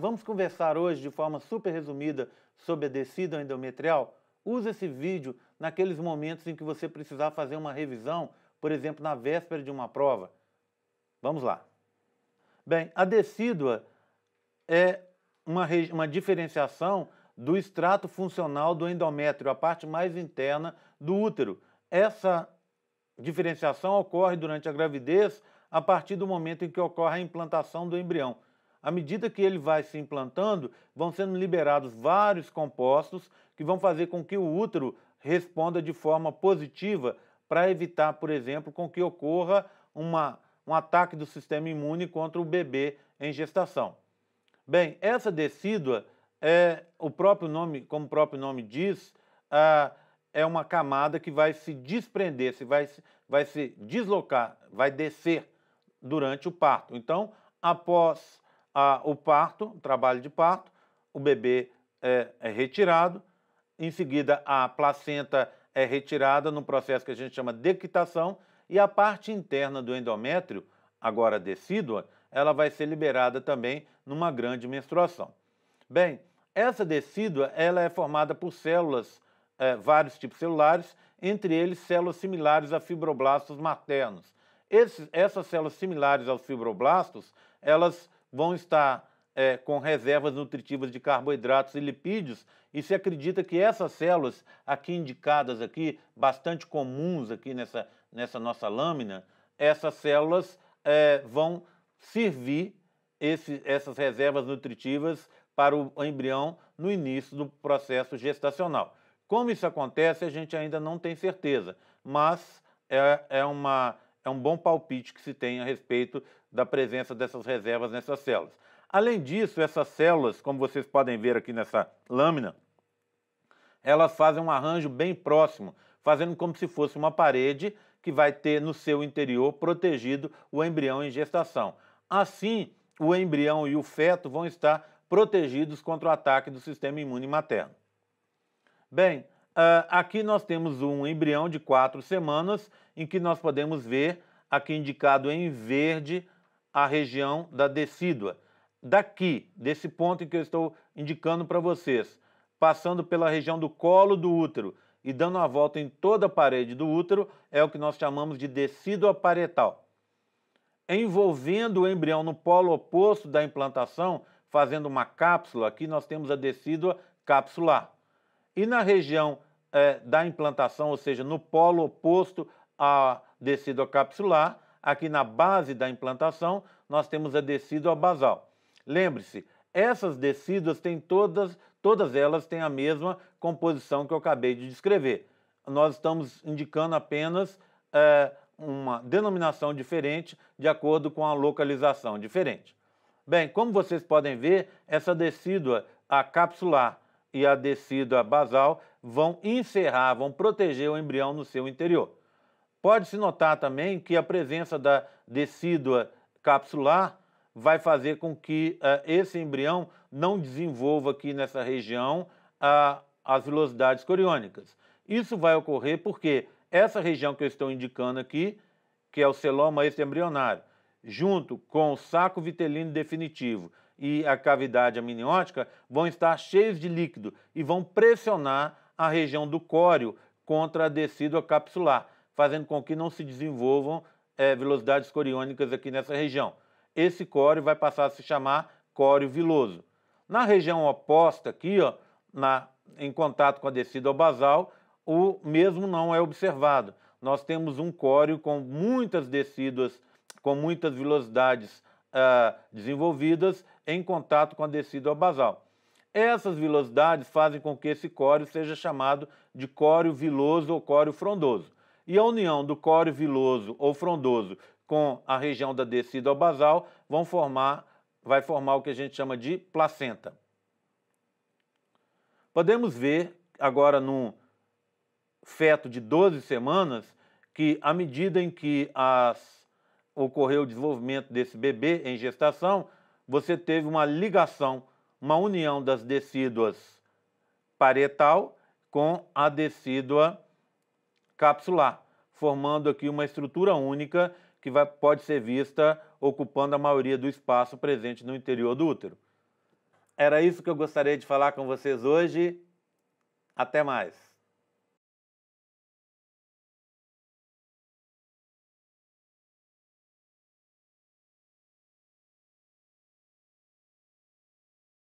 vamos conversar hoje de forma super resumida sobre a descida endometrial? Use esse vídeo naqueles momentos em que você precisar fazer uma revisão, por exemplo, na véspera de uma prova. Vamos lá. Bem, a decídua é uma, uma diferenciação do extrato funcional do endométrio, a parte mais interna do útero. Essa diferenciação ocorre durante a gravidez a partir do momento em que ocorre a implantação do embrião à medida que ele vai se implantando, vão sendo liberados vários compostos que vão fazer com que o útero responda de forma positiva para evitar, por exemplo, com que ocorra uma, um ataque do sistema imune contra o bebê em gestação. Bem, essa decídua é o próprio nome, como o próprio nome diz, é uma camada que vai se desprender, se vai, vai se deslocar, vai descer durante o parto. Então, após a, o parto, o trabalho de parto, o bebê é, é retirado, em seguida a placenta é retirada num processo que a gente chama de e a parte interna do endométrio, agora decídua, ela vai ser liberada também numa grande menstruação. Bem, essa decídua ela é formada por células, é, vários tipos celulares, entre eles células similares a fibroblastos maternos. essas células similares aos fibroblastos, elas vão estar é, com reservas nutritivas de carboidratos e lipídios, e se acredita que essas células aqui indicadas aqui, bastante comuns aqui nessa, nessa nossa lâmina, essas células é, vão servir esse, essas reservas nutritivas para o embrião no início do processo gestacional. Como isso acontece, a gente ainda não tem certeza, mas é, é uma é um bom palpite que se tem a respeito da presença dessas reservas nessas células. Além disso, essas células, como vocês podem ver aqui nessa lâmina, elas fazem um arranjo bem próximo, fazendo como se fosse uma parede que vai ter no seu interior protegido o embrião em gestação. Assim, o embrião e o feto vão estar protegidos contra o ataque do sistema imune materno. Bem, Uh, aqui nós temos um embrião de quatro semanas em que nós podemos ver, aqui indicado em verde, a região da decídua. Daqui, desse ponto em que eu estou indicando para vocês, passando pela região do colo do útero e dando a volta em toda a parede do útero, é o que nós chamamos de decídua paretal. Envolvendo o embrião no polo oposto da implantação, fazendo uma cápsula, aqui nós temos a decídua capsular. E na região é, da implantação, ou seja, no polo oposto à descida capsular, aqui na base da implantação, nós temos a descida basal. Lembre-se, essas descidas têm todas, todas elas têm a mesma composição que eu acabei de descrever. Nós estamos indicando apenas é, uma denominação diferente de acordo com a localização diferente. Bem, como vocês podem ver, essa decídua, a capsular, e a decídua basal vão encerrar, vão proteger o embrião no seu interior. Pode-se notar também que a presença da decídua capsular vai fazer com que uh, esse embrião não desenvolva aqui nessa região uh, as velocidades coriônicas. Isso vai ocorrer porque essa região que eu estou indicando aqui, que é o celoma extraembrionário, junto com o saco vitelino definitivo e a cavidade amniótica vão estar cheios de líquido e vão pressionar a região do córeo contra a decídua capsular, fazendo com que não se desenvolvam é, velocidades coriônicas aqui nessa região. Esse córeo vai passar a se chamar córeo viloso. Na região oposta aqui, ó, na, em contato com a decídua basal, o mesmo não é observado. Nós temos um córeo com muitas decíduas, com muitas velocidades ah, desenvolvidas em contato com a descida basal. Essas vilosidades fazem com que esse córeo seja chamado de córeo viloso ou córeo frondoso. E a união do córeo viloso ou frondoso com a região da descida basal vão formar, vai formar o que a gente chama de placenta. Podemos ver agora num feto de 12 semanas que à medida em que as ocorreu o desenvolvimento desse bebê em gestação, você teve uma ligação, uma união das decíduas paretal com a decídua capsular, formando aqui uma estrutura única que vai, pode ser vista ocupando a maioria do espaço presente no interior do útero. Era isso que eu gostaria de falar com vocês hoje. Até mais!